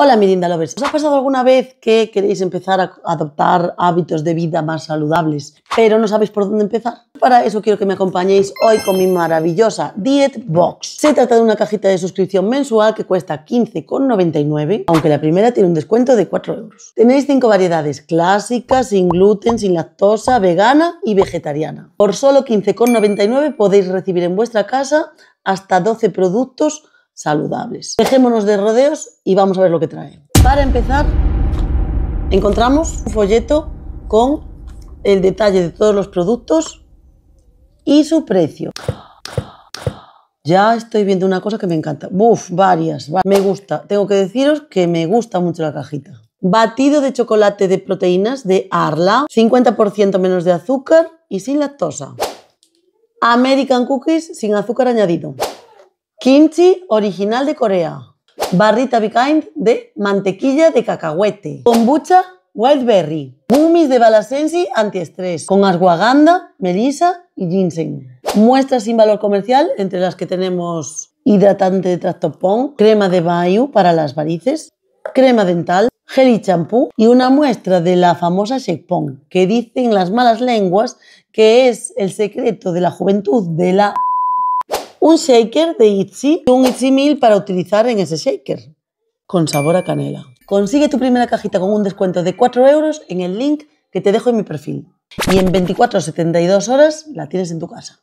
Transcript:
Hola Mirinda Lovers, ¿os ha pasado alguna vez que queréis empezar a adoptar hábitos de vida más saludables, pero no sabéis por dónde empezar? Para eso quiero que me acompañéis hoy con mi maravillosa Diet Box. Se trata de una cajita de suscripción mensual que cuesta 15,99, aunque la primera tiene un descuento de 4 euros. Tenéis 5 variedades clásicas, sin gluten, sin lactosa, vegana y vegetariana. Por solo 15,99 podéis recibir en vuestra casa hasta 12 productos saludables. Dejémonos de rodeos y vamos a ver lo que trae. Para empezar, encontramos un folleto con el detalle de todos los productos y su precio. Ya estoy viendo una cosa que me encanta. Buf, varias. me gusta. Tengo que deciros que me gusta mucho la cajita. Batido de chocolate de proteínas de Arla, 50% menos de azúcar y sin lactosa. American cookies sin azúcar añadido. Kimchi original de Corea. Barrita Bekind de mantequilla de cacahuete. Kombucha Wild Berry. de Balasensi antiestrés con ashwagandha, melisa y ginseng. Muestras sin valor comercial, entre las que tenemos hidratante de tractopón, crema de Bayou para las varices, crema dental, gel y champú y una muestra de la famosa Shekpong, que dicen las malas lenguas que es el secreto de la juventud de la un shaker de Itzy y un Itzy Mil para utilizar en ese shaker, con sabor a canela. Consigue tu primera cajita con un descuento de 4 euros en el link que te dejo en mi perfil. Y en 24 72 horas la tienes en tu casa.